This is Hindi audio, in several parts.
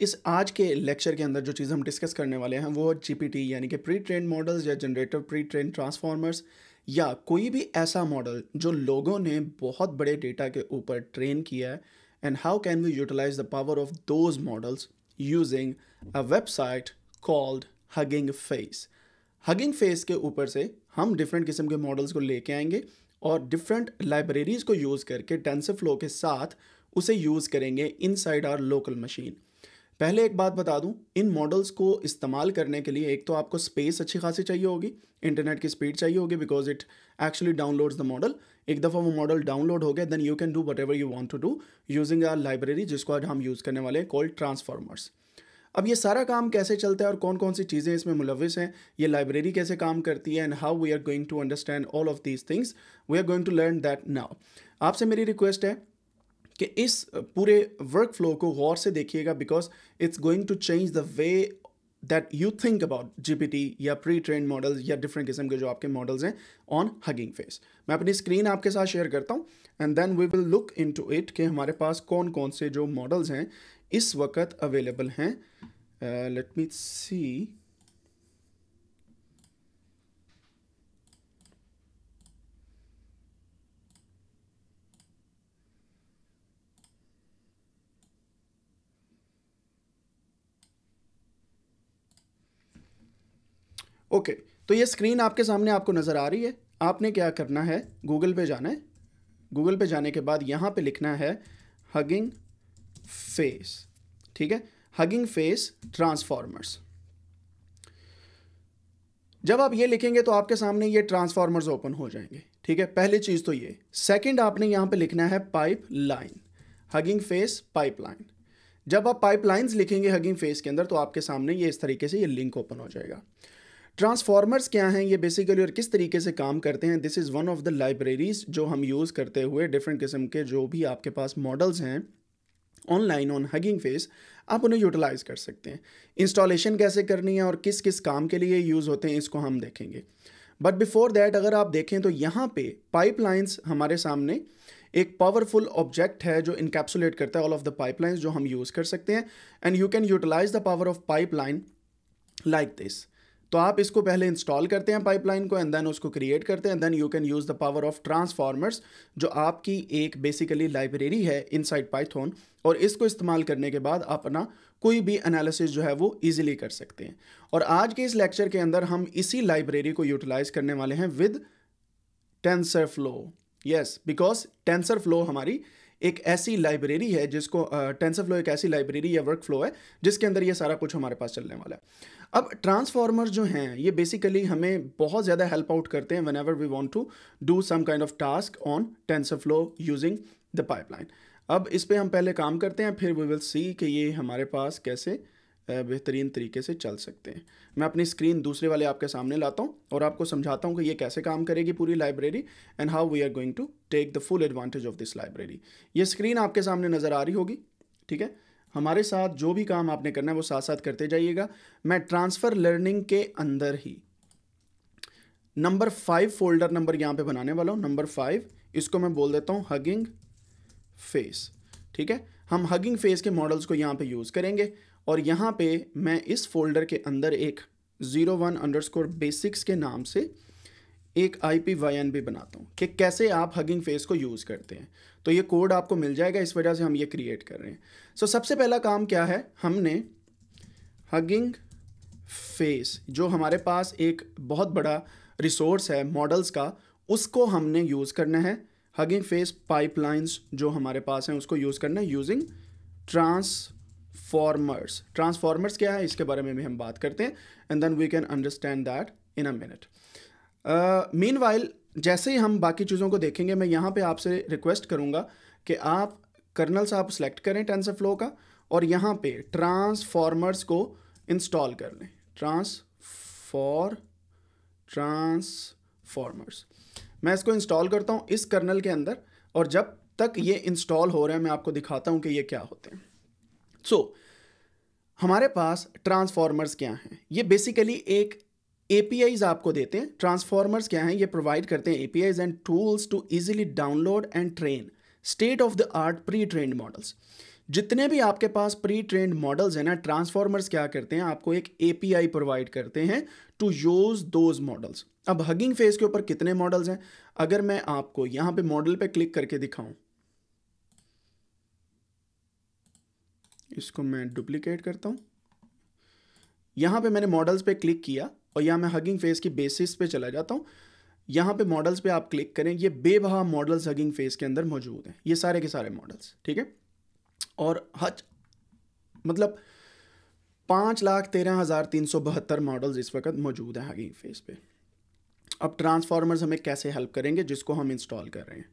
इस आज के लेक्चर के अंदर जो चीज़ हम डिस्कस करने वाले हैं वो जीपीटी यानी कि प्री ट्रेन मॉडल्स या जनरेटर प्री ट्रेन ट्रांसफार्मर्स या कोई भी ऐसा मॉडल जो लोगों ने बहुत बड़े डेटा के ऊपर ट्रेन किया है and how can we utilize the power of those models using a website called Hugging Face Hugging face के ऊपर से हम डिफरेंट किस्म के मॉडल्स को लेके आएंगे और डिफरेंट लाइब्रेरीज़ को यूज़ करके टेंसर फ्लो के साथ उसे यूज़ करेंगे inside our local machine पहले एक बात बता दूं इन मॉडल्स को इस्तेमाल करने के लिए एक तो आपको स्पेस अच्छी खासी चाहिए होगी इंटरनेट की स्पीड चाहिए होगी because it actually downloads the model एक दफ़ा वो मॉडल डाउनलोड हो गया then you can do whatever you want to do using our library जिसको आज हम यूज़ करने वाले हैं कॉल्ड ट्रांसफार्मर्स अब ये सारा काम कैसे चलता है और कौन कौन सी चीज़ें इसमें मुलविस हैं ये लाइब्रेरी कैसे काम करती है and how we are going to understand all of these things we are going to learn that now आपसे मेरी रिक्वेस्ट है कि इस पूरे वर्क फ्लो को गौर से देखिएगा because it's going to change the way that you think about T या प्री ट्रेन मॉडल्स या डिफरेंट किस्म के जो आपके मॉडल्स हैं ऑन हगिंग फेस मैं अपनी स्क्रीन आपके साथ शेयर करता हूँ and then we will look into it कि हमारे पास कौन कौन से जो मॉडल्स हैं इस वक्त अवेलेबल हैं लेट मी सी ओके तो ये स्क्रीन आपके सामने आपको नज़र आ रही है आपने क्या करना है गूगल पे जाना है गूगल पे जाने के बाद यहाँ पे लिखना है हगिंग फेस ठीक है हगिंग फेस ट्रांसफॉर्मर्स जब आप ये लिखेंगे तो आपके सामने ये ट्रांसफॉर्मर्स ओपन हो जाएंगे ठीक है पहली चीज़ तो ये सेकंड आपने यहाँ पे लिखना है pipeline Hugging Face line जब आप पाइप लिखेंगे हगिंग फेस के अंदर तो आपके सामने ये इस तरीके से ये लिंक ओपन हो जाएगा ट्रांसफार्मर्स क्या हैं ये बेसिकली और किस तरीके से काम करते हैं this is one of the libraries जो हम यूज़ करते हुए डिफरेंट किस्म के जो भी आपके पास मॉडल्स हैं ऑनलाइन ऑन हगिंग फेस आप उन्हें यूटिलाइज़ कर सकते हैं इंस्टॉलेशन कैसे करनी है और किस किस काम के लिए यूज़ होते हैं इसको हम देखेंगे बट बिफोर दैट अगर आप देखें तो यहाँ पे पाइपलाइंस हमारे सामने एक पावरफुल ऑब्जेक्ट है जो इनकेप्सुलेट करता है ऑल ऑफ द पाइपलाइंस जो हम यूज़ कर सकते हैं and you can utilize the power of pipeline like this तो आप इसको पहले इंस्टॉल करते हैं पाइपलाइन को एंड देन उसको क्रिएट करते हैं then you can use the power of transformers जो आपकी एक बेसिकली लाइब्रेरी है इनसाइड पाइथन और इसको इस्तेमाल करने के बाद आप अपना कोई भी एनालिसिस जो है वो ईजिली कर सकते हैं और आज के इस लेक्चर के अंदर हम इसी लाइब्रेरी को यूटिलाइज करने वाले हैं with TensorFlow yes because TensorFlow हमारी एक ऐसी लाइब्रेरी है जिसको टेंसर फ्लो एक ऐसी लाइब्रेरी या वर्क फ्लो है जिसके अंदर ये सारा कुछ हमारे पास चलने वाला है अब ट्रांसफार्मर जो हैं ये बेसिकली हमें बहुत ज़्यादा हेल्प आउट करते हैं whenever we want to do some kind of task on TensorFlow using the pipeline अब इस पर हम पहले काम करते हैं फिर वी विल सी कि ये हमारे पास कैसे बेहतरीन तरीके से चल सकते हैं मैं अपनी स्क्रीन दूसरे वाले आपके सामने लाता हूँ और आपको समझाता हूँ कि ये कैसे काम करेगी पूरी library and how we are going to take the full advantage of this library ये स्क्रीन आपके सामने नज़र आ रही होगी ठीक है हमारे साथ जो भी काम आपने करना है वो साथ साथ करते जाइएगा मैं ट्रांसफ़र लर्निंग के अंदर ही नंबर फाइव फोल्डर नंबर यहाँ पे बनाने वाला हूँ नंबर फाइव इसको मैं बोल देता हूँ हगिंग फेस ठीक है हम हगिंग फेस के मॉडल्स को यहाँ पे यूज़ करेंगे और यहाँ पे मैं इस फोल्डर के अंदर एक zero one underscore basics के नाम से एक आई पी वाई एन भी बनाता हूँ कि कैसे आप हगिंग फेस को यूज़ करते हैं तो ये कोड आपको मिल जाएगा इस वजह से हम ये क्रिएट कर रहे हैं सो so, सबसे पहला काम क्या है हमने हगिंग फेस जो हमारे पास एक बहुत बड़ा रिसोर्स है मॉडल्स का उसको हमने यूज़ करना है हगिंग फेस पाइपलाइंस जो हमारे पास हैं उसको यूज़ करना है यूजिंग ट्रांसफॉर्मर्स ट्रांसफॉर्मर्स क्या है इसके बारे में भी हम बात करते हैं and then we can understand that in a minute meanwhile जैसे ही हम बाकी चीज़ों को देखेंगे मैं यहाँ पे आपसे रिक्वेस्ट करूँगा कि आप कर्नल साहब सेलेक्ट करें टेंसर फ्लो का और यहाँ पे ट्रांसफॉर्मर्स को इंस्टॉल कर लें ट्रांसफॉर ट्रांसफॉर्मर्स मैं इसको इंस्टॉल करता हूँ इस कर्नल के अंदर और जब तक ये इंस्टॉल हो रहे हैं मैं आपको दिखाता हूँ कि ये क्या होते हैं सो so, हमारे पास ट्रांसफॉर्मर्स क्या हैं ये बेसिकली एक एपीआईज आपको देते हैं ट्रांसफॉर्मर्स क्या हैं ये प्रोवाइड करते हैं APIs and tools to easily download and train state of the art pre trained models जितने भी आपके पास प्री ट्रेंड मॉडल्स हैं ना ट्रांसफॉर्मर्स क्या करते हैं आपको एक एपीआई प्रोवाइड करते हैं टू यूज दोज मॉडल्स अब हगिंग फेज के ऊपर कितने मॉडल्स हैं अगर मैं आपको यहां पे मॉडल पे क्लिक करके दिखाऊं इसको मैं डुप्लीकेट करता हूं यहां पे मैंने मॉडल्स पे क्लिक किया और यहाँ मैं हगिंग फेस की बेसिस पे चला जाता हूँ यहाँ पे मॉडल्स पे आप क्लिक करें ये बेबहा मॉडल्स हगिंग फेस के अंदर मौजूद हैं ये सारे के सारे मॉडल्स ठीक है और हज मतलब पाँच लाख तेरह हज़ार तीन सौ बहत्तर मॉडल्स इस वक्त मौजूद हैं हगिंग फेस पे अब ट्रांसफार्मर्स हमें कैसे हेल्प करेंगे जिसको हम इंस्टॉल कर रहे हैं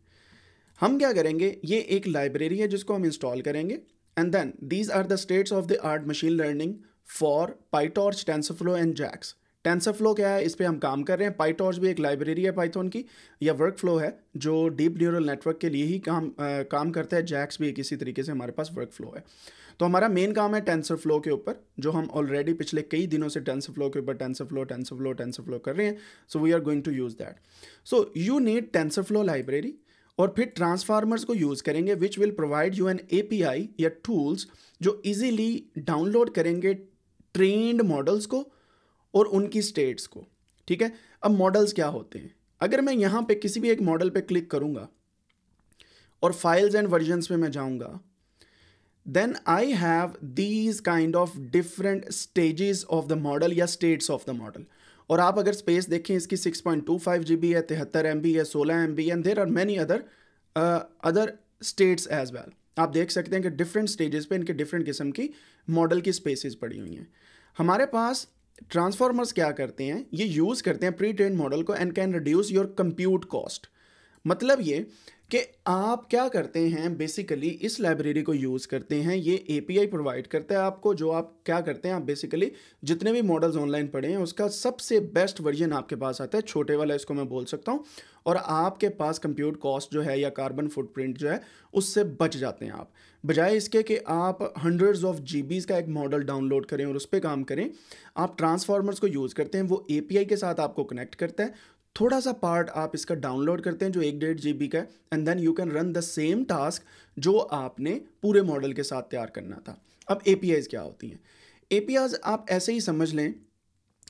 हम क्या करेंगे ये एक लाइब्रेरी है जिसको हम इंस्टॉल करेंगे and then these are the states of the art machine learning for PyTorch TensorFlow and JAX flow क्या है इस पर हम काम कर रहे हैं पाइटॉर्च भी एक लाइब्रेरी है पाइथन की या वर्क फ्लो है जो डीप न्यूरल नेटवर्क के लिए ही काम आ, काम करता है जैक्स भी एक इसी तरीके से हमारे पास वर्क फ्लो है तो हमारा मेन काम है टेंसर फ्लो के ऊपर जो हम ऑलरेडी पिछले कई दिनों से टेंसर फ्लो के ऊपर TensorFlow TensorFlow TensorFlow कर रहे हैं so we are going to use that so you need TensorFlow library और फिर ट्रांसफार्मर्स को यूज़ करेंगे which will provide you an a या टूल्स जो ईजीली डाउनलोड करेंगे ट्रेंड मॉडल्स को और उनकी स्टेट्स को ठीक है अब मॉडल्स क्या होते हैं अगर मैं यहाँ पे किसी भी एक मॉडल पे क्लिक करूँगा और फाइल्स एंड वर्जन्स पे मैं जाऊँगा then I have these kind of different stages of the model या स्टेट्स ऑफ द मॉडल और आप अगर स्पेस देखें इसकी 6.25 पॉइंट है तिहत्तर एम है सोलह M B and there are many other other states as well आप देख सकते हैं कि डिफरेंट स्टेजेस पे इनके डिफरेंट किस्म की मॉडल की स्पेसेस पड़ी हुई हैं हमारे पास ट्रांसफार्मर्स क्या करते हैं ये यूज़ करते हैं प्री ट्रेन मॉडल को and can reduce your compute cost मतलब ये कि आप क्या करते हैं बेसिकली इस लाइब्रेरी को यूज़ करते हैं ये आई प्रोवाइड करता है आपको जो आप क्या करते हैं आप बेसिकली जितने भी मॉडल्स ऑनलाइन पढ़े हैं उसका सबसे बेस्ट वर्जन आपके पास आता है छोटे वाला इसको मैं बोल सकता हूँ और आपके पास कंप्यूट कॉस्ट जो है या कार्बन फुटप्रिंट जो है उससे बच जाते हैं आप बजाय इसके कि आप हंड्रेड्स ऑफ जी का एक मॉडल डाउनलोड करें और उस पर काम करें आप ट्रांसफार्मर्स को यूज़ करते हैं वो ए के साथ आपको कनेक्ट करता है थोड़ा सा पार्ट आप इसका डाउनलोड करते हैं जो एक डेढ़ जी का है and then you can run the same task जो आपने पूरे मॉडल के साथ तैयार करना था अब ए क्या होती हैं ए आप ऐसे ही समझ लें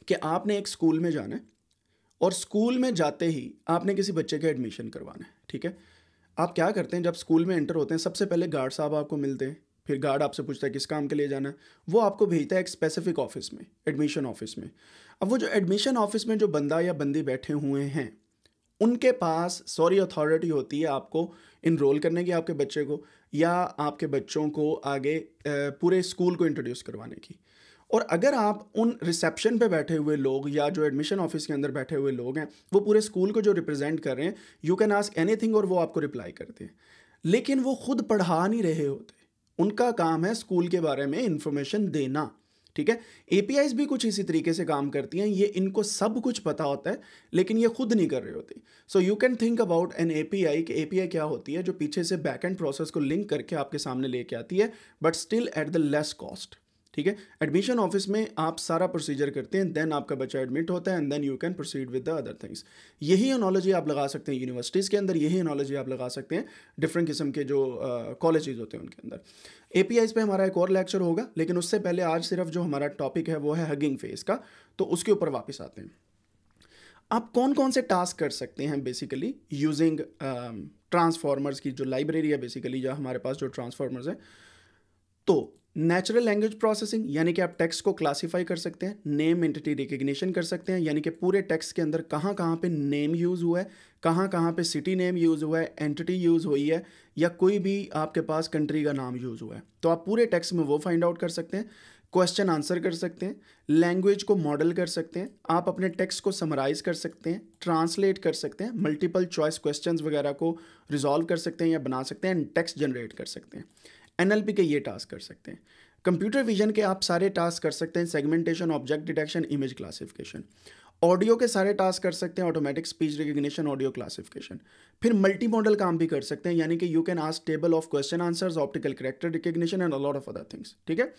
कि आपने एक स्कूल में जाना है और स्कूल में जाते ही आपने किसी बच्चे का एडमिशन करवाना है ठीक है आप क्या करते हैं जब स्कूल में एंटर होते हैं सबसे पहले गार्ड साहब आपको मिलते हैं फिर गार्ड आपसे पूछता है किस काम के लिए जाना है वो आपको भेजता है एक स्पेसिफिक ऑफिस में एडमिशन ऑफिस में अब वो जो एडमिशन ऑफिस में जो बंदा या बंदी बैठे हुए हैं उनके पास सॉरी अथॉरिटी होती है आपको इनरोल करने की आपके बच्चे को या आपके बच्चों को आगे पूरे स्कूल को इंट्रोड्यूस करवाने की और अगर आप उन रिसेप्शन पे बैठे हुए लोग या जो एडमिशन ऑफिस के अंदर बैठे हुए लोग हैं वो पूरे स्कूल को जो रिप्रेजेंट कर रहे हैं यू कैन आस्क एनीथिंग और वो आपको रिप्लाई करते हैं लेकिन वो खुद पढ़ा नहीं रहे होते उनका काम है स्कूल के बारे में इंफॉर्मेशन देना ठीक है ए भी कुछ इसी तरीके से काम करती हैं ये इनको सब कुछ पता होता है लेकिन ये खुद नहीं कर रहे होते so you can think about an A P I कि ए क्या होती है जो पीछे से बैक एंड प्रोसेस को लिंक करके आपके सामने लेके आती है but still at the less cost ठीक है एडमिशन ऑफिस में आप सारा प्रोसीजर करते हैं देन आपका बच्चा एडमिट होता है and then you can proceed with the other things यही अनोलॉजी आप लगा सकते हैं यूनिवर्सिटीज़ के अंदर यही अनोलॉजी आप लगा सकते हैं डिफरेंट किस्म के जो कॉलेज uh, होते हैं उनके अंदर ए पे हमारा एक और लेक्चर होगा लेकिन उससे पहले आज सिर्फ जो हमारा टॉपिक है वो है हगिंग फेस का तो उसके ऊपर वापस आते हैं आप कौन कौन से टास्क कर सकते हैं बेसिकली यूजिंग ट्रांसफार्मर्स की जो लाइब्रेरी है बेसिकली जो हमारे पास जो ट्रांसफार्मर्स है तो नेचुरल लैंग्वेज प्रोसेसिंग यानी कि आप टेक्स्ट को क्लासिफाई कर सकते हैं नेम एंटिटी रिकग्निशन कर सकते हैं यानी कि पूरे टेक्स्ट के अंदर कहाँ कहाँ पे नेम यूज़ हुआ है कहाँ कहाँ पे सिटी नेम यूज़ हुआ है एंटिटी यूज़ हुई है या कोई भी आपके पास कंट्री का नाम यूज़ हुआ है तो आप पूरे टैक्स में वो फाइंड आउट कर सकते हैं क्वेश्चन आंसर कर सकते हैं लैंग्वेज को मॉडल कर सकते हैं आप अपने टेक्स्ट को समराइज कर सकते हैं ट्रांसलेट कर सकते हैं मल्टीपल चॉइस क्वेश्चंस वगैरह को रिजॉल्व कर सकते हैं या बना सकते हैं एंड टेक्स्ट जनरेट कर सकते हैं एन के ये टास्क कर सकते हैं कंप्यूटर विजन के आप सारे टास्क कर सकते हैं segmentation object detection image classification audio के सारे टास्क कर सकते हैं automatic speech recognition audio classification फिर मल्टी मॉडल काम भी कर सकते हैं यानी कि you can ask table of question answers optical character recognition and a lot of other things ठीक है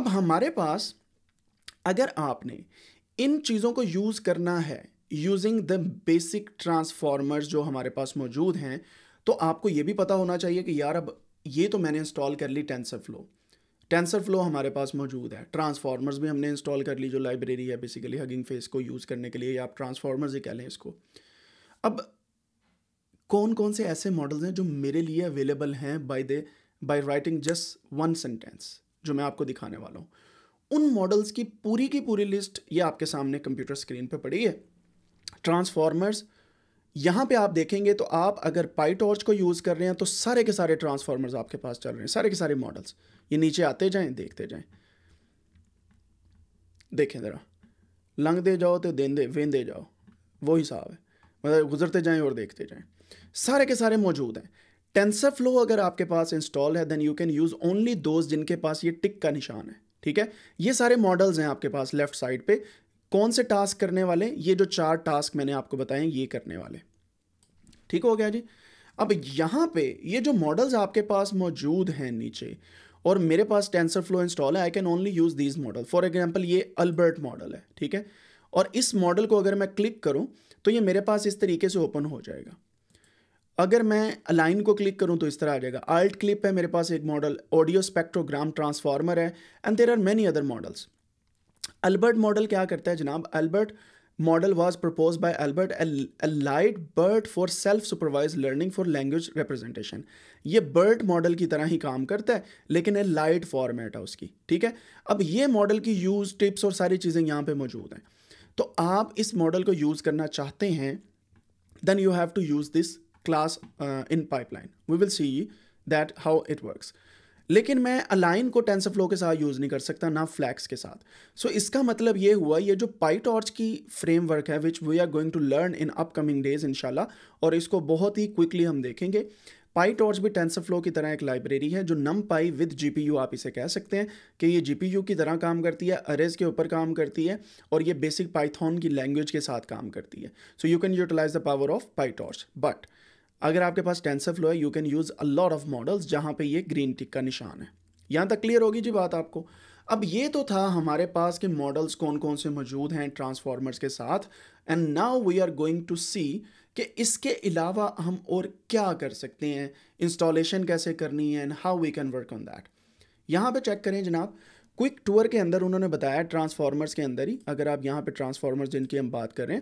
अब हमारे पास अगर आपने इन चीज़ों को यूज़ करना है यूजिंग द बेसिक ट्रांसफॉर्मर्स जो हमारे पास मौजूद हैं तो आपको ये भी पता होना चाहिए कि यार अब ये तो मैंने इंस्टॉल कर ली टेंसर फ्लो टेंसर फ्लो हमारे पास मौजूद है ट्रांसफार्मर्स भी हमने इंस्टॉल कर ली जो लाइब्रेरी है बेसिकली हगिंग फेस को यूज़ करने के लिए या आप ट्रांसफार्मर्स ही कह लें इसको अब कौन कौन से ऐसे मॉडल्स हैं जो मेरे लिए अवेलेबल हैं by the by writing just one sentence जो मैं आपको दिखाने वाला हूँ उन मॉडल्स की पूरी की पूरी लिस्ट ये आपके सामने कंप्यूटर स्क्रीन पर पड़ी है ट्रांसफार्मर्स यहाँ पे आप देखेंगे तो आप अगर पाई टॉर्च को यूज़ कर रहे हैं तो सारे के सारे ट्रांसफार्मर्स आपके पास चल रहे हैं सारे के सारे मॉडल्स ये नीचे आते जाएं देखते जाएं देखें ज़रा दे जाओ तो दे वेंदे जाओ वो हिसाब है मतलब गुजरते जाएं और देखते जाएं सारे के सारे मौजूद हैं टेंसर फ्लो अगर आपके पास इंस्टॉल है then you can use only those जिनके पास ये टिक का निशान है ठीक है ये सारे मॉडल्स हैं आपके पास लेफ्ट साइड पे कौन से टास्क करने वाले ये जो चार टास्क मैंने आपको बताए ये करने वाले ठीक हो गया जी अब यहाँ पे ये जो मॉडल्स आपके पास मौजूद हैं नीचे और मेरे पास टेंसर फ्लो इंस्टॉल है I can only use these model for example ये अल्बर्ट मॉडल है ठीक है और इस मॉडल को अगर मैं क्लिक करूँ तो ये मेरे पास इस तरीके से ओपन हो जाएगा अगर मैं अलाइन को क्लिक करूं तो इस तरह आ जाएगा आल्ट क्लिप है मेरे पास एक मॉडल ऑडियो स्पेक्ट्रोग्राम ट्रांसफार्मर है and there are many other models ALBERT model क्या करता है जनाब ALBERT model was propose by ALBERT a lite BERT for self supervise learning for language representation ये बर्ट मॉडल की तरह ही काम करता है लेकिन ए लाइट फॉर्मेट है उसकी ठीक है अब ये मॉडल की यूज़ टिप्स और सारी चीज़ें यहाँ पे मौजूद हैं तो आप इस मॉडल को यूज़ करना चाहते हैं then you have to use this class in pipeline we will see that how it works लेकिन मैं अलाइन को फ्लो के साथ यूज़ नहीं कर सकता ना फ्लैक्स के साथ सो so, इसका मतलब ये हुआ ये जो पाईटॉर्च की फ्रेमवर्क है which we are going to learn in upcoming days in और इसको बहुत ही क्विकली हम देखेंगे पाईटॉर्च भी फ्लो की तरह एक लाइब्रेरी है जो नम पाई विद जी आप इसे कह सकते हैं कि ये जी की तरह काम करती है अरेज के ऊपर काम करती है और ये बेसिक पाइथॉन की लैंग्वेज के साथ काम करती है so you can utilize the power of PyTorch but अगर आपके पास टेंसर फ्लो है you can use a lot of models जहाँ पे ये ग्रीन टिक का निशान है यहाँ तक क्लियर होगी जी बात आपको अब ये तो था हमारे पास के मॉडल्स कौन कौन से मौजूद हैं ट्रांसफॉर्मर्स के साथ and now we are going to see कि इसके अलावा हम और क्या कर सकते हैं इंस्टॉलेशन कैसे करनी है and how we can work on that यहाँ पे चेक करें जनाब क्विक टूर के अंदर उन्होंने बताया ट्रांसफार्मर्स के अंदर ही अगर आप यहाँ पे ट्रांसफार्मर्स जिनकी हम बात करें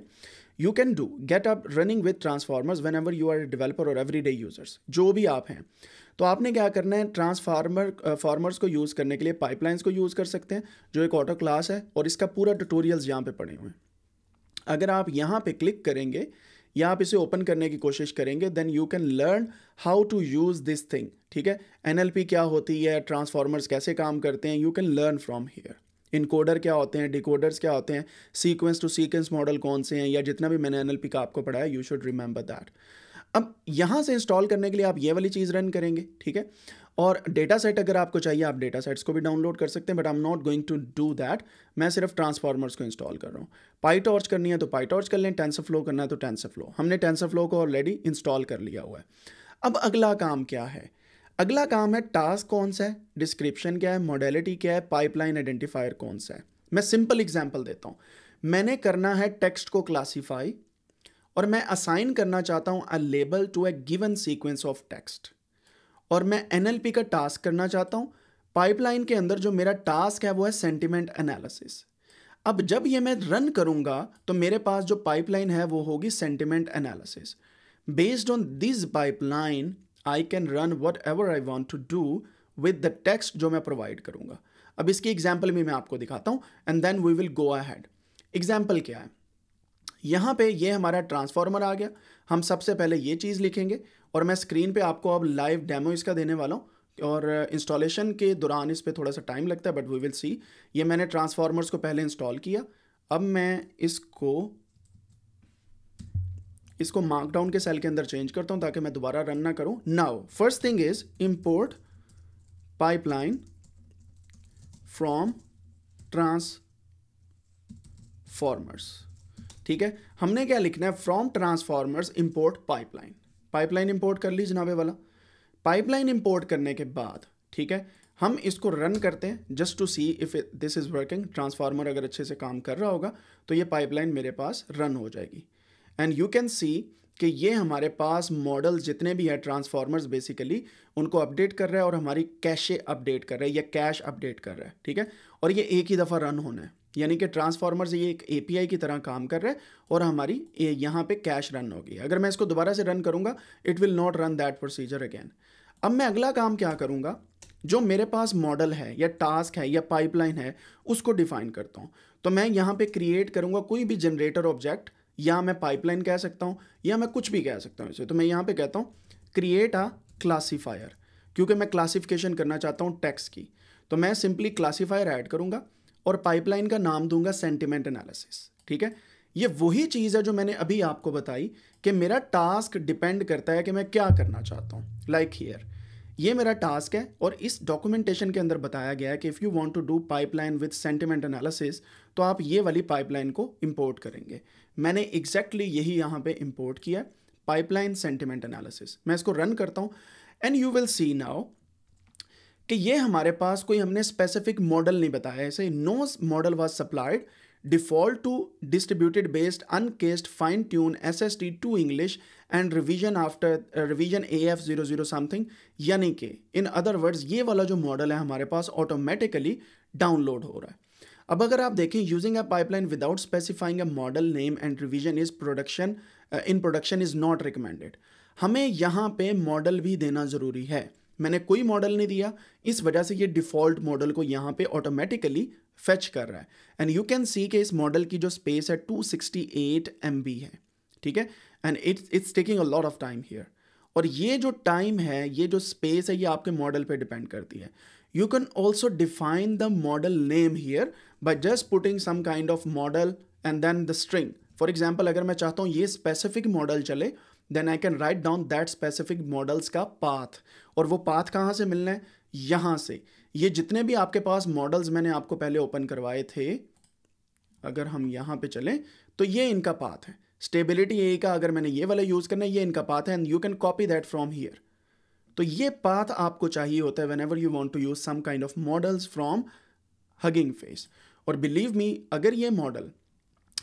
you can do get up running with transformers whenever you are developer और एवरी डे यूजर्स जो भी आप हैं तो आपने क्या करना है ट्रांसफार्मर फार्मर्स को यूज़ करने के लिए पाइपलाइंस को यूज़ कर सकते हैं जो एक ऑटो क्लास है और इसका पूरा ट्यूटोरियल्स यहाँ पे पड़े हुए हैं अगर आप यहाँ पे क्लिक करेंगे या आप इसे ओपन करने की कोशिश करेंगे then you can learn how to use this thing ठीक है एन क्या होती है ट्रांसफार्मर्स कैसे काम करते हैं you can learn from here encoder क्या होते हैं डिकोडर्स क्या होते हैं सीक्वेंस टू सीक्वेंस मॉडल कौन से हैं या जितना भी मैंने एन का आपको पढ़ाया यू शुड रिमेंबर दैट अब यहाँ से इंस्टॉल करने के लिए आप ये वाली चीज़ रन करेंगे ठीक है और डेटा सेट अगर आपको चाहिए आप डेटा सेट्स को भी डाउनलोड कर सकते हैं but I am not going to do that मैं सिर्फ ट्रांसफार्मर्स को इंस्टॉल कर रहा हूँ पाई टॉर्च करनी है तो पाई टॉर्च कर लें टेंसर फ्लो करना है तो टेंसर फ्लो हमने टेंसर फ्लो को ऑलरेडी इंस्टॉल कर लिया हुआ है अब अगला काम क्या है अगला काम है टास्क कौन सा है डिस्क्रिप्शन क्या है मॉडलिटी क्या है पाइपलाइन आइडेंटिफायर कौन सा है मैं सिंपल एग्जाम्पल देता हूँ मैंने करना है टेक्स्ट को क्लासीफाई और मैं असाइन करना चाहता हूँ a label to a given sequence of text और मैं एन का टास्क करना चाहता हूँ पाइपलाइन के अंदर जो मेरा टास्क है वो है सेंटिमेंट एनालिसिस अब जब ये मैं रन करूँगा तो मेरे पास जो पाइपलाइन है वो होगी sentiment analysis based on this pipeline I can run whatever I want to do with the text जो मैं प्रोवाइड करूंगा अब इसकी एग्जाम्पल भी मैं आपको दिखाता हूँ and then we will go at example क्या है यहाँ पे ये हमारा ट्रांसफॉर्मर आ गया हम सबसे पहले ये चीज़ लिखेंगे और मैं स्क्रीन पे आपको अब लाइव डेमो इसका देने वाला हूँ और इंस्टॉलेशन के दौरान इस पर थोड़ा सा टाइम लगता है बट वी विल सी ये मैंने ट्रांसफार्मर्स को पहले इंस्टॉल किया अब मैं इसको इसको मार्कडाउन के सेल के अंदर चेंज करता हूं ताकि मैं दोबारा रन ना करूं now first thing is import pipeline from transformers ठीक है हमने क्या लिखना है from transformers import pipeline pipeline import कर ली जनाबे वाला पाइपलाइन इंपोर्ट करने के बाद ठीक है हम इसको रन करते हैं just to see if this is working transformer अगर अच्छे से काम कर रहा होगा तो ये पाइपलाइन मेरे पास रन हो जाएगी एंड यू कैन सी कि ये हमारे पास मॉडल जितने भी हैं ट्रांसफॉर्मर्स बेसिकली उनको अपडेट कर रहा है और हमारी कैशे अपडेट कर रहा है या कैश अपडेट कर रहा है ठीक है और ये एक ही दफ़ा रन होना है यानी कि ट्रांसफार्मर्स ये एक एपीआई की तरह काम कर रहा है और हमारी यहाँ पे कैश रन होगी अगर मैं इसको दोबारा से रन करूँगा it will not run that procedure again अब मैं अगला काम क्या करूँगा जो मेरे पास मॉडल है या टास्क है या पाइपलाइन है उसको डिफाइन करता हूँ तो मैं यहाँ पे क्रिएट करूँगा कोई भी जनरेटर ऑब्जेक्ट या मैं पाइपलाइन कह सकता हूँ या मैं कुछ भी कह सकता हूँ इसे तो मैं यहाँ पे कहता हूँ क्रिएट अ क्लासीफायर क्योंकि मैं क्लासीफिकेशन करना चाहता हूँ टैक्स की तो मैं सिंपली क्लासीफायर ऐड करूँगा और पाइपलाइन का नाम दूंगा सेंटिमेंट एनालिसिस ठीक है ये वही चीज़ है जो मैंने अभी आपको बताई कि मेरा टास्क डिपेंड करता है कि मैं क्या करना चाहता हूँ लाइक हियर ये मेरा टास्क है और इस डॉक्यूमेंटेशन के अंदर बताया गया है कि if you want to do pipeline with sentiment analysis तो आप ये वाली पाइपलाइन को इंपोर्ट करेंगे मैंने एग्जैक्टली exactly यही यहाँ पे इंपोर्ट किया पाइपलाइन सेंटिमेंट एनालिसिस मैं इसको रन करता हूँ and you will see now कि ये हमारे पास कोई हमने स्पेसिफिक मॉडल नहीं बताया ऐसे no model was supplied default to distributed based uncased fine tune S S T two English and revision after revision A F zero zero something यानी कि इन अदर वर्ड्स ये वाला जो मॉडल है हमारे पास ऑटोमेटिकली डाउनलोड हो रहा है अब अगर आप देखें using a pipeline without specifying a model name and revision is production in production is not recommended हमें यहाँ पे मॉडल भी देना ज़रूरी है मैंने कोई मॉडल नहीं दिया इस वजह से ये डिफ़ॉल्ट मॉडल को यहाँ पे ऑटोमेटिकली फेच कर रहा है एंड यू कैन सी के इस मॉडल की जो स्पेस है 268 सिक्सटी है ठीक है and it's it's taking a lot of time here और ये जो टाइम है ये जो स्पेस है ये आपके मॉडल पे डिपेंड करती है you can also define the model name here by just putting some kind of model and then the string for example अगर मैं चाहता हूँ ये स्पेसिफिक मॉडल चले then I can write down that specific models का पाथ और वो पाथ कहाँ से मिलना है यहाँ से ये जितने भी आपके पास मॉडल्स मैंने आपको पहले ओपन करवाए थे अगर हम यहाँ पे चलें तो ये इनका पाथ है स्टेबिलिटी ए का अगर मैंने ये वाला यूज़ करना है ये इनका पाथ है and you can copy that from here तो ये पाथ आपको चाहिए होता है whenever you want to use some kind of models from Hugging Face और बिलीव मी अगर ये मॉडल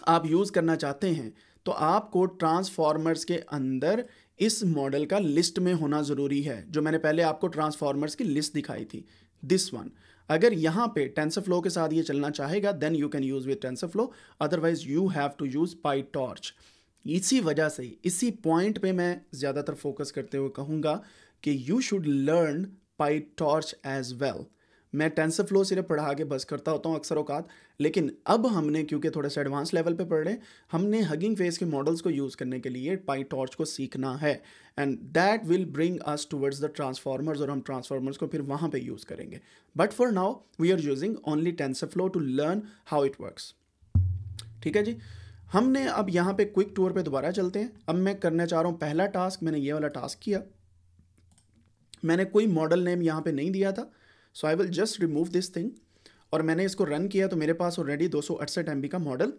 आप यूज़ करना चाहते हैं तो आपको ट्रांसफॉर्मर्स के अंदर इस मॉडल का लिस्ट में होना ज़रूरी है जो मैंने पहले आपको ट्रांसफॉर्मर्स की लिस्ट दिखाई थी दिस वन अगर यहाँ पे फ्लो के साथ ये चलना चाहेगा then you can use with flow otherwise you have to use PyTorch इसी वजह से इसी पॉइंट पे मैं ज़्यादातर फोकस करते हुए कहूँगा कि you should learn PyTorch as well मैं टेंसर फ्लो सिर्फ पढ़ा के बस करता होता हूँ अक्सर औकात लेकिन अब हमने क्योंकि थोड़े से एडवांस लेवल पे पढ़े हमने हगिंग फेस के मॉडल्स को यूज़ करने के लिए पाई टॉर्च को सीखना है and that will bring us towards the transformers और हम ट्रांसफार्मर्स को फिर वहाँ पर यूज़ करेंगे but for now we are using only TensorFlow to learn how it works ठीक है जी हमने अब यहाँ पे क्विक टूर पे दोबारा चलते हैं अब मैं करना चाह रहा हूँ पहला टास्क मैंने ये वाला टास्क किया मैंने कोई मॉडल नेम यहाँ पे नहीं दिया था so I will just remove this thing और मैंने इसको रन किया तो मेरे पास ऑलरेडी दो सौ का मॉडल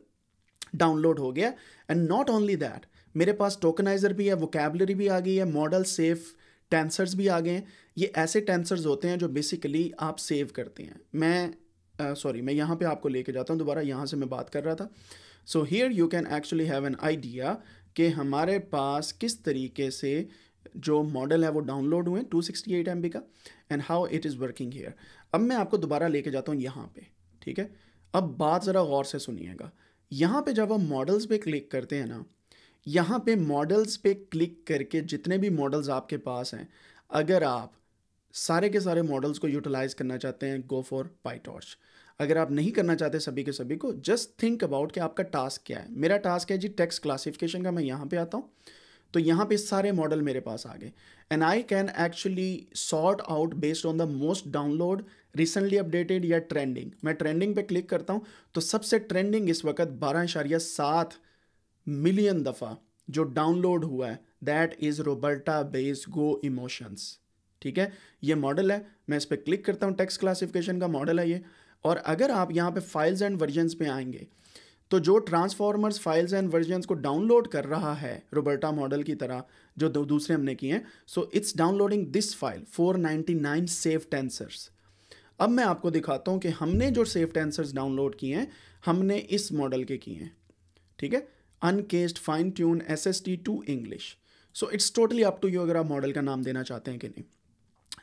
डाउनलोड हो गया एंड नॉट ओनली दैट मेरे पास टोकनाइजर भी है वोकेबलरी भी आ गई है मॉडल सेफ टेंसर्स भी आ गए हैं ये ऐसे टेंसर्स होते हैं जो बेसिकली आप सेव करते हैं मैं सॉरी uh, मैं यहाँ पे आपको लेके जाता हूँ दोबारा यहाँ से मैं बात कर रहा था so here you can actually have an idea कि हमारे पास किस तरीके से जो मॉडल है वो डाउनलोड हुए टू सिक्सटी एट एम का and how it is working here अब मैं आपको दोबारा लेके जाता हूँ यहाँ पे ठीक है अब बात ज़रा गौर से सुनिएगा यहाँ पे जब हम मॉडल्स पे क्लिक करते हैं ना यहाँ पे मॉडल्स पे क्लिक करके जितने भी मॉडल्स आपके पास हैं अगर आप सारे के सारे मॉडल्स को यूटिलाइज करना चाहते हैं गो फॉर पाईटॉर्च अगर आप नहीं करना चाहते सभी के सभी को जस्ट थिंक अबाउट कि आपका टास्क क्या है मेरा टास्क है जी टेक्स्ट क्लासिफिकेशन का मैं यहाँ पे आता हूँ तो यहाँ पे सारे मॉडल मेरे पास आ गए and I can actually sort out based on the most download recently updated या ट्रेंडिंग मैं ट्रेंडिंग पे क्लिक करता हूँ तो सबसे ट्रेंडिंग इस वक्त बारह इशारिया सात मिलियन दफ़ा जो डाउनलोड हुआ है that is RoBERTa base go emotions ठीक है ये मॉडल है मैं इस पर क्लिक करता हूँ टेक्स्ट क्लासिफिकेशन का मॉडल है ये और अगर आप यहाँ पे फाइल्स एंड वर्जन्स पे आएंगे तो जो ट्रांसफॉर्मर्स फाइल्स एंड वर्जन को डाउनलोड कर रहा है रोबर्टा मॉडल की तरह जो दो दूसरे हमने किए हैं so it's downloading this file 499 safe tensors अब मैं आपको दिखाता हूँ कि हमने जो सेफ टेंसर्स डाउनलोड किए हैं हमने इस मॉडल के किए हैं ठीक है uncased fine tune S S T two English so it's totally up to you अगर आप मॉडल का नाम देना चाहते हैं कि नहीं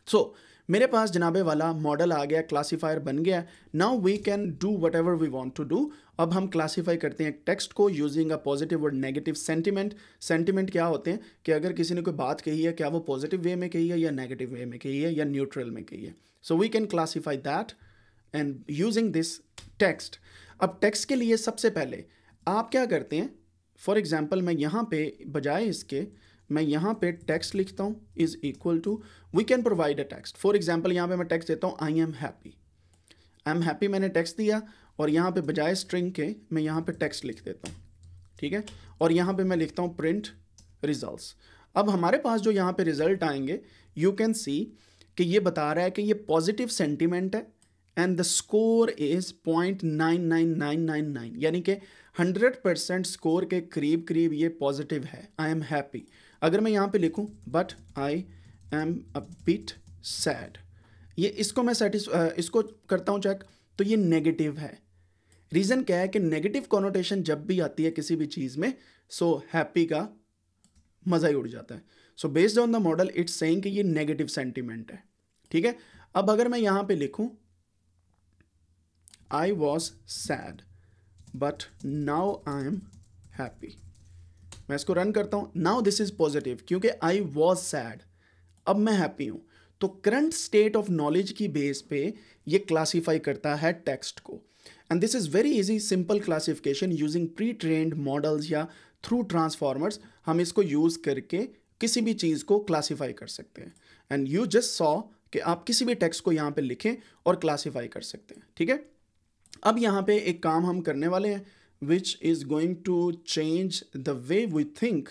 सो so, मेरे पास जनाबे वाला मॉडल आ गया क्लासीफायर बन गया now we can do whatever we want to do अब हम क्लासीफाई करते हैं टेक्स्ट को यूजिंग अ पॉजिटिव और नेगेटिव सेंटीमेंट सेंटीमेंट क्या होते हैं कि अगर किसी ने कोई बात कही है क्या वो पॉजिटिव वे में कही है या नेगेटिव वे में कही है या न्यूट्रल में कही है so we can classify that and using this text अब टेक्स्ट के लिए सबसे पहले आप क्या करते हैं फॉर एग्जाम्पल मैं यहाँ पे बजाय इसके मैं यहाँ पे टेक्स्ट लिखता हूँ is equal to we can provide a text for example यहाँ पे मैं टेक्स्ट देता हूँ I am happy I am happy मैंने टेक्स्ट दिया और यहाँ पे बजाय स्ट्रिंग के मैं यहाँ पे टेक्स्ट लिख देता हूँ ठीक है और यहाँ पे मैं लिखता हूँ प्रिंट रिजल्ट्स अब हमारे पास जो यहाँ पे रिजल्ट आएंगे यू कैन सी कि ये बता रहा है कि ये पॉजिटिव सेंटिमेंट है and the score is point nine nine nine nine nine यानी कि हंड्रेड परसेंट स्कोर के करीब करीब ये पॉजिटिव है आई एम हैप्पी अगर मैं यहाँ पे लिखूँ but I am a bit sad ये इसको मैं सेटिस इसको करता हूँ चेक तो ये नेगेटिव है रीज़न क्या है कि नेगेटिव कॉनोटेशन जब भी आती है किसी भी चीज़ में सो हैप्पी का मज़ा ही उड़ जाता है so based on the model it's saying कि ये नेगेटिव सेंटीमेंट है ठीक है अब अगर मैं यहां पे लिखूं I was sad but now I am happy मैं इसको रन करता हूं नाउ दिस इज पॉजिटिव क्योंकि आई वॉज सैड अब मैं हैप्पी हूं तो करंट स्टेट ऑफ नॉलेज की बेस पे ये क्लासीफाई करता है टेक्स्ट को And this is very easy simple classification using pre-trained models या थ्रू ट्रांसफार्मर्स हम इसको यूज़ करके किसी भी चीज़ को क्लासीफाई कर सकते हैं एंड यू जस्ट सॉ कि आप किसी भी टेक्स्ट को यहाँ पर लिखें और क्लासीफाई कर सकते हैं ठीक है अब यहाँ पे एक काम हम करने वाले हैं which is going to change the way we think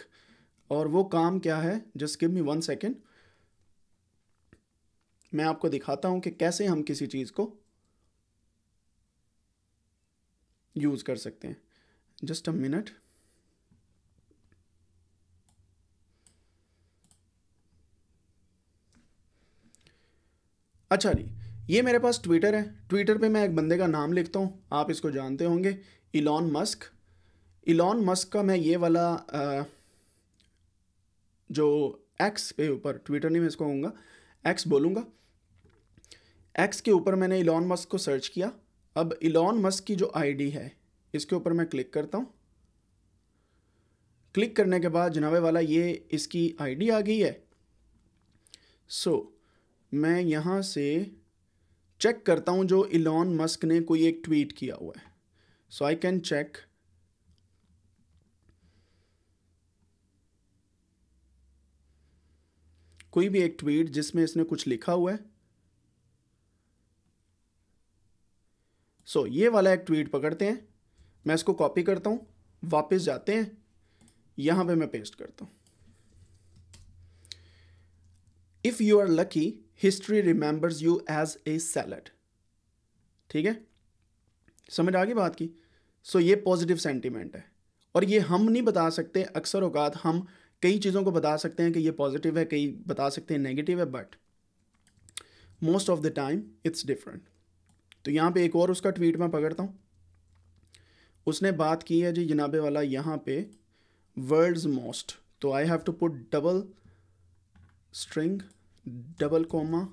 और वो काम क्या है just give me one second मैं आपको दिखाता हूँ कि कैसे हम किसी चीज़ को यूज़ कर सकते हैं जस्ट अ मिनट अच्छा जी ये मेरे पास ट्विटर है ट्विटर पे मैं एक बंदे का नाम लिखता हूँ आप इसको जानते होंगे इलॉन मस्क इलॉन मस्क का मैं ये वाला आ, जो एक्स पे ऊपर ट्विटर नहीं मैं इसको कहूँगा एक्स बोलूँगा एक्स के ऊपर मैंने इलॉन मस्क को सर्च किया अब इलॉन मस्क की जो आईडी है इसके ऊपर मैं क्लिक करता हूँ क्लिक करने के बाद जनाबे वाला ये इसकी आईडी आ गई है सो so, मैं यहाँ से चेक करता हूँ जो इलॉन मस्क ने कोई एक ट्वीट किया हुआ है सो आई कैन चेक कोई भी एक ट्वीट जिसमें इसने कुछ लिखा हुआ है सो so, ये वाला एक ट्वीट पकड़ते हैं मैं इसको कॉपी करता हूँ वापस जाते हैं यहाँ पे मैं पेस्ट करता हूँ if you are lucky history remembers you as a salad ठीक है समझ आ गई बात की सो so, ये पॉजिटिव सेंटिमेंट है और ये हम नहीं बता सकते अक्सर अवकात हम कई चीज़ों को बता सकते हैं कि ये पॉजिटिव है कई बता सकते हैं नेगेटिव है but most of the time it's different तो यहाँ पे एक और उसका ट्वीट मैं पकड़ता हूँ उसने बात की है जी जनाबे वाला यहाँ पे वर्ल्ड्स मोस्ट तो I have to put double string double comma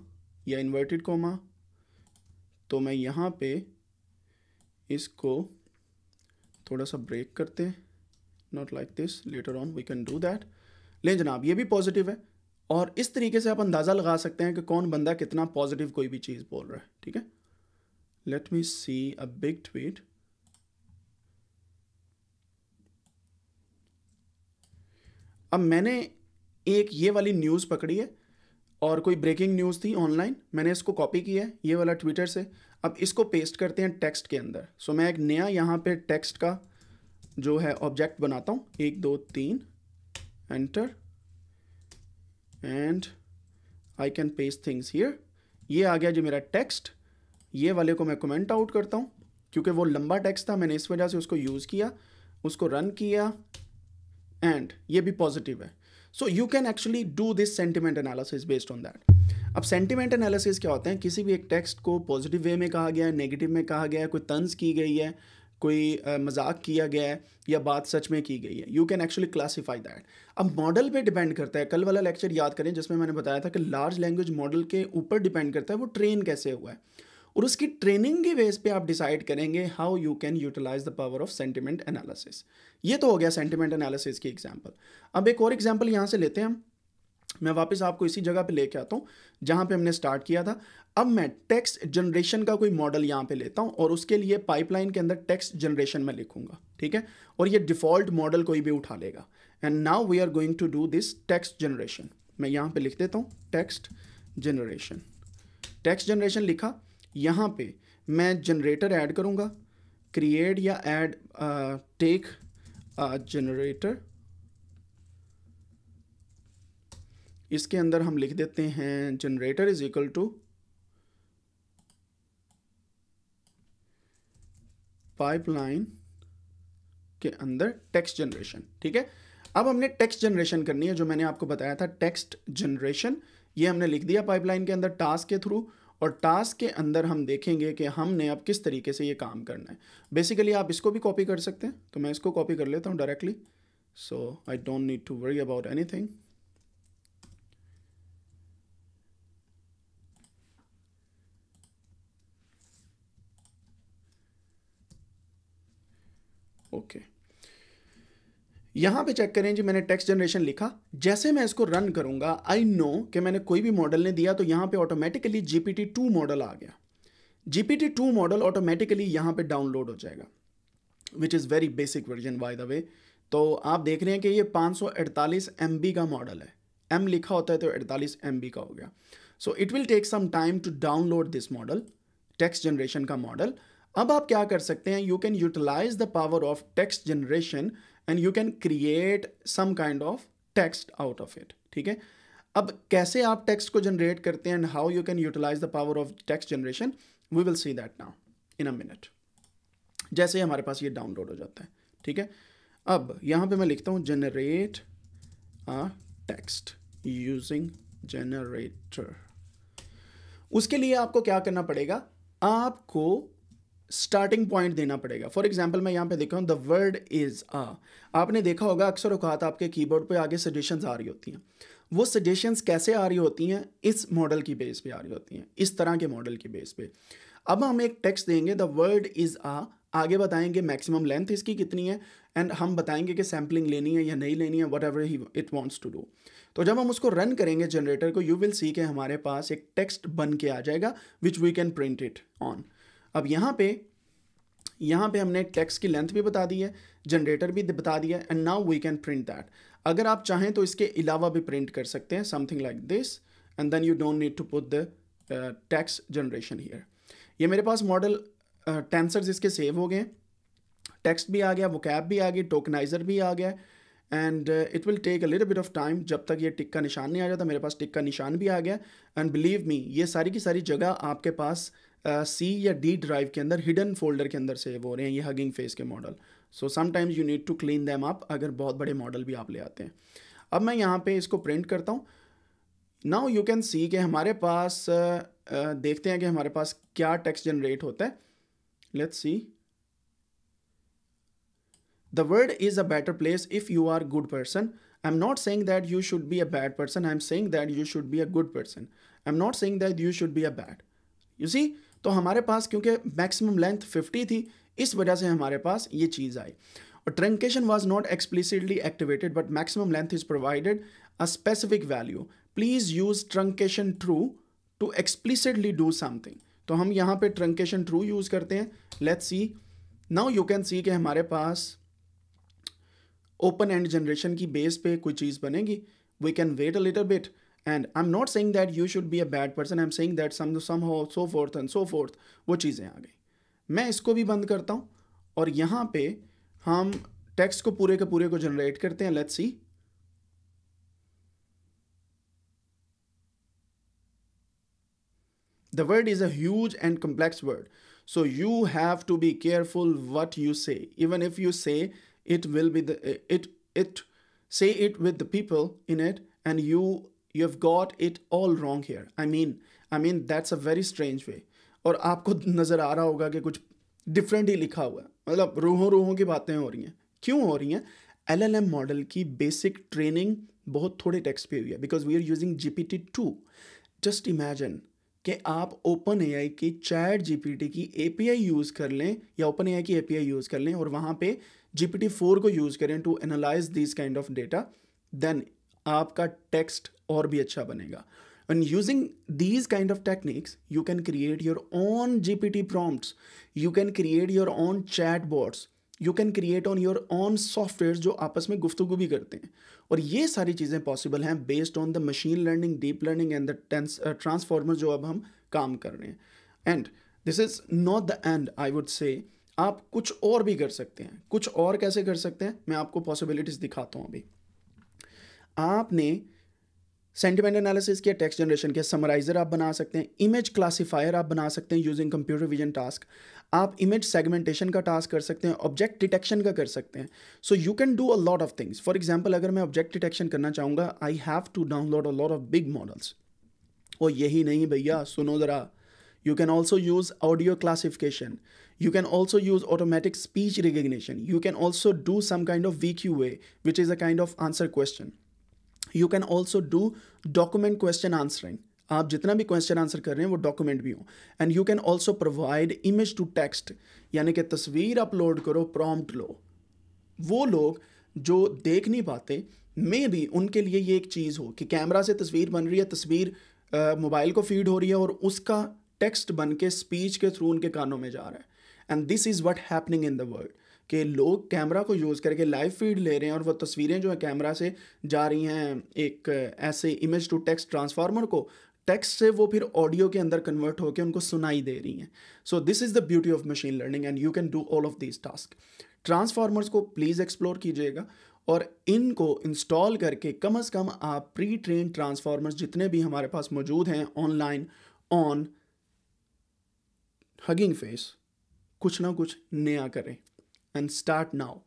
या इन्वर्टेड कोमा तो मैं यहाँ पे इसको थोड़ा सा ब्रेक करते हैं not like this later on we can do that लें जनाब ये भी पॉजिटिव है और इस तरीके से आप अंदाज़ा लगा सकते हैं कि कौन बंदा कितना पॉजिटिव कोई भी चीज़ बोल रहा है ठीक है Let me see a big tweet. अब मैंने एक ये वाली न्यूज़ पकड़ी है और कोई ब्रेकिंग न्यूज़ थी ऑनलाइन मैंने इसको कॉपी किया है ये वाला ट्विटर से अब इसको पेस्ट करते हैं टेक्स्ट के अंदर सो मैं एक नया यहाँ पे टेक्स्ट का जो है ऑब्जेक्ट बनाता हूँ एक दो तीन enter and I can paste things here ये आ गया जो मेरा टेक्स्ट ये वाले को मैं कमेंट आउट करता हूँ क्योंकि वो लंबा टेक्स्ट था मैंने इस वजह से उसको यूज़ किया उसको रन किया एंड ये भी पॉजिटिव है so you can actually do this sentiment analysis based on that अब सेंटिमेंट एनालिसिस क्या होते हैं किसी भी एक टेक्स्ट को पॉजिटिव वे में कहा गया है नेगेटिव में कहा गया है कोई तंज की गई है कोई मजाक किया गया है या बात सच में की गई है you can actually classify that अब मॉडल पे डिपेंड करता है कल वाला लेक्चर याद करें जिसमें मैंने बताया था कि लार्ज लैंग्वेज मॉडल के ऊपर डिपेंड करता है वो ट्रेन कैसे हुआ है और उसकी ट्रेनिंग के बेस पे आप डिसाइड करेंगे how you can utilize the power of sentiment analysis ये तो हो गया सेंटिमेंट एनालिसिस की एग्जाम्पल अब एक और एग्जाम्पल यहाँ से लेते हैं मैं वापस आपको इसी जगह पे लेके आता हूँ जहाँ पे हमने स्टार्ट किया था अब मैं टेक्स्ट जनरेशन का कोई मॉडल यहाँ पे लेता हूँ और उसके लिए पाइपलाइन के अंदर टेक्स्ट जनरेशन में लिखूंगा ठीक है और ये डिफ़ॉल्ट मॉडल कोई भी उठा लेगा and now we are going to do this text generation मैं यहाँ पे लिख देता हूँ टेक्स्ट जनरेशन टेक्स्ट जनरेशन लिखा यहाँ पे मैं जनरेटर ऐड करूँगा क्रिएट या ऐड टेक जनरेटर इसके अंदर हम लिख देते हैं generator is equal to pipeline के अंदर टेक्स्ट जनरेशन ठीक है अब हमने टेक्स्ट जनरेशन करनी है जो मैंने आपको बताया था टेक्स्ट जनरेशन ये हमने लिख दिया पाइपलाइन के अंदर टास्क के थ्रू और टास्क के अंदर हम देखेंगे कि हमने अब किस तरीके से ये काम करना है बेसिकली आप इसको भी कॉपी कर सकते हैं तो मैं इसको कॉपी कर लेता हूँ directly so I don't need to worry about anything okay okay. यहां पे चेक करें जी मैंने टेक्स्ट जनरेशन लिखा जैसे मैं इसको रन करूंगा आई नो कि मैंने कोई भी मॉडल ने दिया तो यहां पे ऑटोमेटिकली जी पी मॉडल आ गया जीपीटी टू मॉडल ऑटोमेटिकली यहाँ पे डाउनलोड हो जाएगा which is very basic version by the way तो आप देख रहे हैं कि ये पांच सौ का मॉडल है एम लिखा होता है तो अड़तालीस एम का हो गया so it will take some time to download this model text generation का मॉडल अब आप क्या कर सकते हैं you can utilize the power of text generation and you can create some kind of text out of it ठीक है अब कैसे आप टेक्स्ट को जनरेट करते हैं and how you can utilize the power of text generation we will see that now in a minute जैसे ही हमारे पास ये डाउनलोड हो जाता है ठीक है अब यहां पे मैं लिखता हूं generate a text using generator उसके लिए आपको क्या करना पड़ेगा आपको स्टार्टिंग पॉइंट देना पड़ेगा फॉर एग्जाम्पल मैं यहाँ पे देखा हूँ द वर्ड इज़ आ आपने देखा होगा अक्सर अकात आपके कीबोर्ड पे आगे सजेशन आ रही होती हैं वो सजेशन कैसे आ रही होती हैं इस मॉडल की बेस पे आ रही होती हैं इस तरह के मॉडल की बेस पे अब हम एक टेक्स्ट देंगे द वर्ड इज़ आ आगे बताएंगे मैक्सिमम लेंथ इसकी कितनी है एंड हम बताएंगे कि सैम्पलिंग लेनी है या नहीं लेनी है वट एवर ही इट वॉन्ट्स टू डू तो जब हम उसको रन करेंगे जनरेटर को यू विल सी के हमारे पास एक टेक्स्ट बन के आ जाएगा which we can print it on अब यहाँ पे यहाँ पे हमने टेक्स्ट की लेंथ भी बता दी है जनरेटर भी बता दिया है and now we can print that अगर आप चाहें तो इसके अलावा भी प्रिंट कर सकते हैं something like this and then you don't need to put the text generation here ये मेरे पास मॉडल टेंसर्स uh, इसके सेव हो गए टेक्स्ट भी आ गया वोकैब भी आ गई टोकनाइजर भी आ गया and it will take a little bit of time जब तक ये टिक का निशान नहीं आ जाता मेरे पास टिक का निशान भी आ गया एंड बिलीव मी ये सारी की सारी जगह आपके पास सी uh, या डी ड्राइव के अंदर हिडन फोल्डर के अंदर सेव हो रहे हैं ये हगिंग फेस के model so sometimes you need to clean them आप अगर बहुत बड़े मॉडल भी आप ले आते हैं अब मैं यहाँ पे इसको प्रिंट करता हूँ नाउ यू कैन सी कि हमारे पास uh, uh, देखते हैं कि हमारे पास क्या टेक्स्ट जनरेट होता है let's see the world is a better place if you are good person I am not saying that you should be a bad person I am saying that you should be a good person I am not saying that you should be a bad you see तो हमारे पास क्योंकि मैक्सिमम लेंथ 50 थी इस वजह से हमारे पास ये चीज़ आई और truncation was not explicitly activated but maximum length is provided a specific value please use truncation true to explicitly do something तो हम यहाँ पे ट्रंकेशन ट्रू यूज़ करते हैं let see now you can see कि हमारे पास ओपन एंड जनरेशन की बेस पे कोई चीज़ बनेगी we can wait a little bit And I'm not saying that you should be a bad person. I'm saying that some somehow so forth and so forth. वो चीज़ें आ गई मैं इसको भी बंद करता हूँ और यहाँ पे हम टेक्स्ट को पूरे के पूरे को जनरेट करते हैं let's see The word is a huge and complex word. So you have to be careful what you say. Even if you say it will be the it it say it with the people in it and you you have got it all wrong here I mean I mean that's a very strange way और आपको नज़र आ रहा होगा कि कुछ डिफरेंट ही लिखा हुआ है मतलब रूहों रूहों की बातें हो रही हैं क्यों हो रही हैं एल एल एम मॉडल की बेसिक ट्रेनिंग बहुत थोड़े टेक्स पे हुई है because we are using G P T two just imagine कि आप ओपन ए आई की चैट जी पी टी की ए पी आई यूज़ कर लें या ओपन ए आई की ए पी आई यूज़ कर लें और वहाँ पर जी पी टी फोर को यूज़ करें to analyze this kind of data then आपका टेक्स्ट और भी अच्छा बनेगा kind using these kind of techniques you can create your own gpt prompts you can create your own chatbots you can create on your own software जो आपस में गुफ्तु भी करते हैं और ये सारी चीज़ें पॉसिबल हैं based on the machine learning deep learning and the transformer जो अब हम काम कर रहे हैं and this is not the end I would say आप कुछ और भी कर सकते हैं कुछ और कैसे कर सकते हैं मैं आपको पॉसिबिलिटीज़ दिखाता हूँ अभी आपने सेंटिमेंट एनालिसिस के टेक्स्ट जनरेशन के समराइजर आप बना सकते हैं इमेज क्लासिफायर आप बना सकते हैं यूजिंग कंप्यूटर विजन टास्क आप इमेज सेगमेंटेशन का टास्क कर सकते हैं ऑब्जेक्ट डिटेक्शन का कर सकते हैं so you can do a lot of things for example अगर मैं ऑब्जेक्ट डिटेक्शन करना चाहूँगा I have to download a lot of big models वो यही नहीं भैया सुनो ज़रा also use audio classification you can also use automatic speech automatic you can also do some kind of V Q A which is a kind of answer question you can also do document question answering आप जितना भी क्वेश्चन आंसर कर रहे हैं वो डॉक्यूमेंट भी हो and you can also provide image to text यानी कि तस्वीर अपलोड करो प्रॉम्प्ट लो वो लोग जो देख नहीं पाते मे भी उनके लिए ये एक चीज़ हो कि कैमरा से तस्वीर बन रही है तस्वीर मोबाइल को फीड हो रही है और उसका टेक्स्ट बन के स्पीच के थ्रू उनके कानों में जा रहा है and this is what happening in the world कि लोग कैमरा को यूज़ करके लाइव फीड ले रहे हैं और वो तस्वीरें जो है कैमरा से जा रही हैं एक ऐसे इमेज टू टेक्स्ट ट्रांसफार्मर को टेक्स्ट से वो फिर ऑडियो के अंदर कन्वर्ट होकर उनको सुनाई दे रही हैं so this is the beauty of machine learning and you can do all of this task transformers को प्लीज़ एक्सप्लोर कीजिएगा और इनको इंस्टॉल करके कम अज़ कम आप प्री ट्रेन ट्रांसफार्मर्स जितने भी हमारे पास मौजूद हैं ऑनलाइन ऑन हगिंग फेस कुछ ना कुछ नया करें एंड स्टार्ट नाउ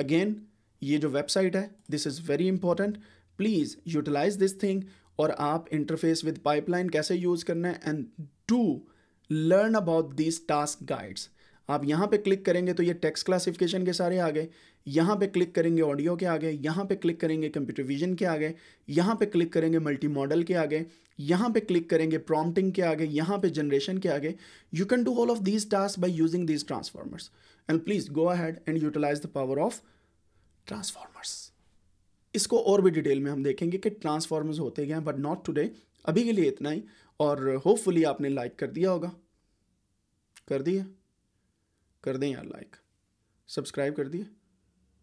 अगेन ये जो वेबसाइट है this is very important please utilize this thing और आप इंटरफेस विद पाइपलाइन कैसे यूज़ करना है and do learn about this task guides आप यहाँ पे क्लिक करेंगे तो ये टेक्स्ट क्लासिफिकेशन के सारे आ गए यहाँ पे क्लिक करेंगे ऑडियो के आगे यहाँ पे क्लिक करेंगे कंप्यूटर विजन के आगे यहाँ पे क्लिक करेंगे मल्टी मॉडल के आगे यहाँ पे क्लिक करेंगे प्रॉम्प्टिंग के आगे यहाँ पे जनरेशन के आगे you can do all of these task by using these transformers and please go ahead and utilize the power of transformers इसको और भी डिटेल में हम देखेंगे कि ट्रांसफॉर्मर्स होते गए बट नॉट टूडे अभी के लिए इतना ही और होपफुली आपने लाइक कर दिया होगा कर दिया कर दें यार लाइक सब्सक्राइब कर दिए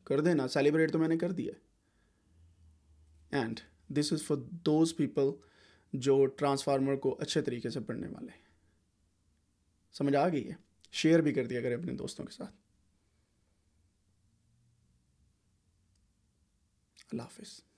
कर देना सेलिब्रेट तो मैंने कर दिया and this is for those people जो ट्रांसफार्मर को अच्छे तरीके से पढ़ने वाले हैं समझ आ गई है शेयर भी कर दिया करें अपने दोस्तों के साथ अल्लाह हाफिज़